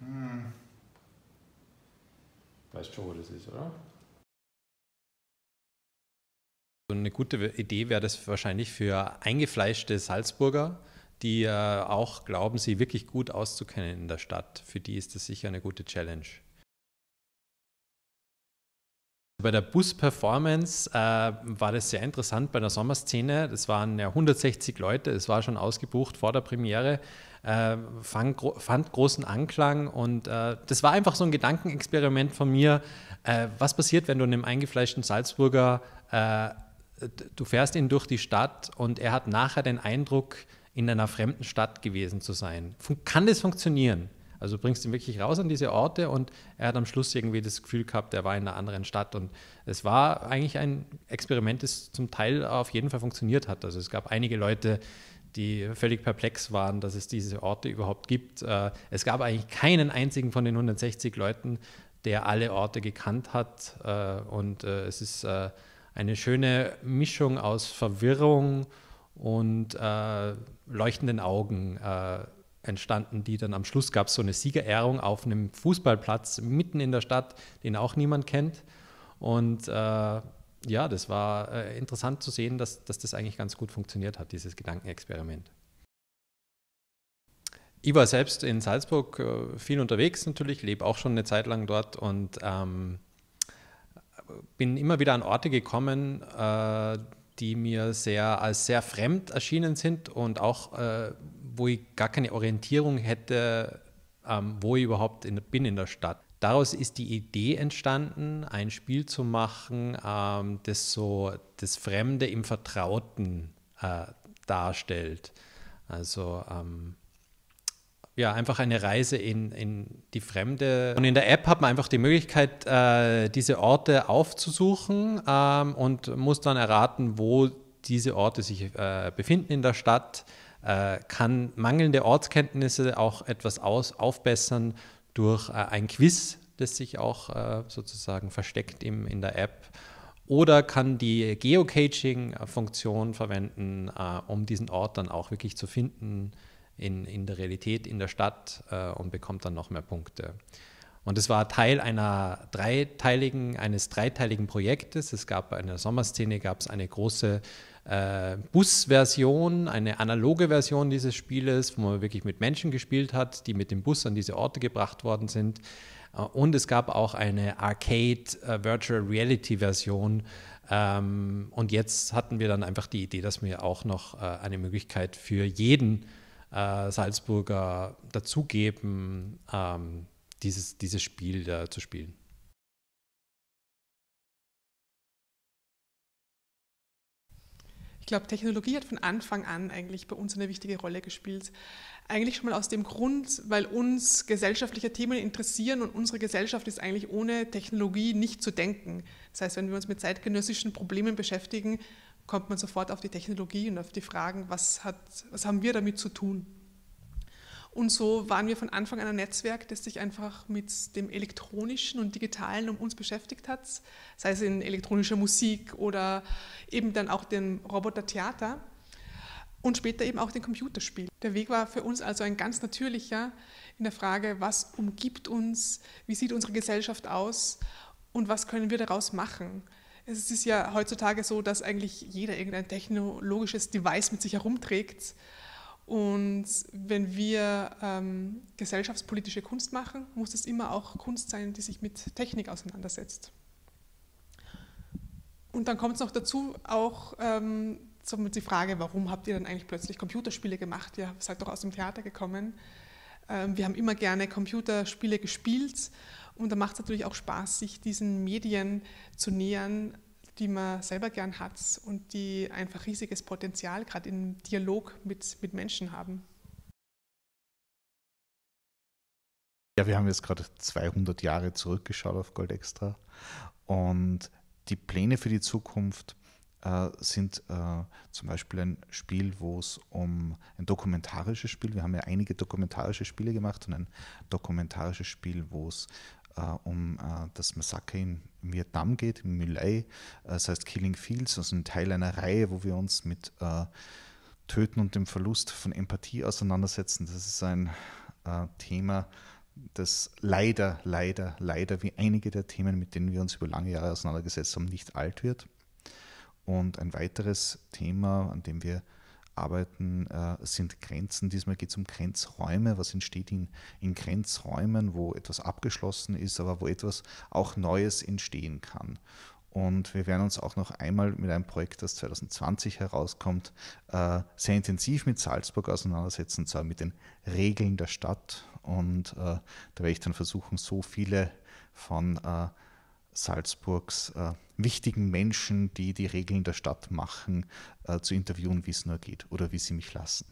Ja. Hm. Weißt schon, wo das ist, oder? So eine gute Idee wäre das wahrscheinlich für eingefleischte Salzburger, die äh, auch glauben, sie wirklich gut auszukennen in der Stadt. Für die ist das sicher eine gute Challenge bei der Bus-Performance äh, war das sehr interessant bei der Sommerszene. Das waren ja 160 Leute, es war schon ausgebucht vor der Premiere, äh, fand, fand, großen Anklang und äh, das war einfach so ein Gedankenexperiment von mir. Äh, was passiert, wenn du einem eingefleischten Salzburger, äh, du fährst ihn durch die Stadt und er hat nachher den Eindruck, in einer fremden Stadt gewesen zu sein. Fun kann das funktionieren? Also du bringst ihn wirklich raus an diese Orte und er hat am Schluss irgendwie das Gefühl gehabt, er war in einer anderen Stadt. Und es war eigentlich ein Experiment, das zum Teil auf jeden Fall funktioniert hat. Also es gab einige Leute, die völlig perplex waren, dass es diese Orte überhaupt gibt. Äh, es gab eigentlich keinen einzigen von den 160 Leuten, der alle Orte gekannt hat. Äh, und äh, es ist eine schöne Mischung aus Verwirrung und leuchtenden Augen entstanden die dann am Schluss gab es so eine Siegerehrung auf einem Fußballplatz mitten in der Stadt, den auch niemand kennt. Und äh, ja, das war äh, interessant zu sehen, dass, dass das eigentlich ganz gut funktioniert hat, dieses Gedankenexperiment. Ich war selbst in Salzburg äh, viel unterwegs natürlich, lebe auch schon eine Zeit lang dort und ähm, bin immer wieder an Orte gekommen, äh, die mir sehr als sehr fremd erschienen sind und auch äh, wo ich gar keine Orientierung hätte, ähm, wo ich überhaupt in, bin in der Stadt. Daraus ist die Idee entstanden, ein Spiel zu machen, ähm, das so das Fremde im Vertrauten äh, darstellt. Also ähm, ja, einfach eine Reise in, in die Fremde. Und in der App hat man einfach die Möglichkeit, äh, diese Orte aufzusuchen ähm, und muss dann erraten, wo diese Orte sich äh, befinden in der Stadt äh, kann mangelnde Ortskenntnisse auch etwas aus, aufbessern durch äh, ein Quiz, das sich auch äh, sozusagen versteckt im, in der App. Oder kann die Geocaching-Funktion verwenden, äh, um diesen Ort dann auch wirklich zu finden in, in der Realität, in der Stadt äh, und bekommt dann noch mehr Punkte. Und es war Teil einer dreiteiligen, eines dreiteiligen Projektes. Es gab in der Sommerszene gab es eine große äh, Busversion, eine analoge Version dieses Spieles, wo man wirklich mit Menschen gespielt hat, die mit dem Bus an diese Orte gebracht worden sind. Äh, und es gab auch eine Arcade äh, Virtual Reality Version. Ähm, und jetzt hatten wir dann einfach die Idee, dass wir auch noch äh, eine Möglichkeit für jeden äh, Salzburger dazugeben, ähm, dieses, dieses Spiel zu spielen. Ich glaube, Technologie hat von Anfang an eigentlich bei uns eine wichtige Rolle gespielt. Eigentlich schon mal aus dem Grund, weil uns gesellschaftliche Themen interessieren und unsere Gesellschaft ist eigentlich ohne Technologie nicht zu denken. Das heißt, wenn wir uns mit zeitgenössischen Problemen beschäftigen, kommt man sofort auf die Technologie und auf die Fragen, was, hat, was haben wir damit zu tun. Und so waren wir von Anfang an ein Netzwerk, das sich einfach mit dem Elektronischen und Digitalen um uns beschäftigt hat, sei es in elektronischer Musik oder eben dann auch dem Robotertheater und später eben auch dem Computerspiel. Der Weg war für uns also ein ganz natürlicher in der Frage, was umgibt uns, wie sieht unsere Gesellschaft aus und was können wir daraus machen. Es ist ja heutzutage so, dass eigentlich jeder irgendein technologisches Device mit sich herumträgt und wenn wir ähm, gesellschaftspolitische Kunst machen, muss es immer auch Kunst sein, die sich mit Technik auseinandersetzt. Und dann kommt es noch dazu, auch ähm, die Frage, warum habt ihr dann eigentlich plötzlich Computerspiele gemacht? Ihr seid doch aus dem Theater gekommen. Ähm, wir haben immer gerne Computerspiele gespielt und da macht es natürlich auch Spaß, sich diesen Medien zu nähern, die man selber gern hat und die einfach riesiges Potenzial gerade im Dialog mit, mit Menschen haben. Ja, wir haben jetzt gerade 200 Jahre zurückgeschaut auf Gold Extra und die Pläne für die Zukunft äh, sind äh, zum Beispiel ein Spiel, wo es um ein dokumentarisches Spiel, wir haben ja einige dokumentarische Spiele gemacht und ein dokumentarisches Spiel, wo es äh, um äh, das Massaker in Vietnam geht, in Muley. Äh, das heißt Killing Fields, also ein Teil einer Reihe, wo wir uns mit Töten und dem Verlust von Empathie auseinandersetzen. Das ist ein Thema, das leider, leider, leider, wie einige der Themen, mit denen wir uns über lange Jahre auseinandergesetzt haben, nicht alt wird. Und ein weiteres Thema, an dem wir arbeiten, äh, sind Grenzen. Diesmal geht es um Grenzräume. Was entsteht in, in Grenzräumen, wo etwas abgeschlossen ist, aber wo etwas auch Neues entstehen kann? Und wir werden uns auch noch einmal mit einem Projekt, das 2020 herauskommt, äh, sehr intensiv mit Salzburg auseinandersetzen, und zwar mit den Regeln der Stadt. Und äh, da werde ich dann versuchen, so viele von äh, Salzburgs äh, wichtigen Menschen, die die Regeln der Stadt machen, äh, zu interviewen, wie es nur geht oder wie sie mich lassen.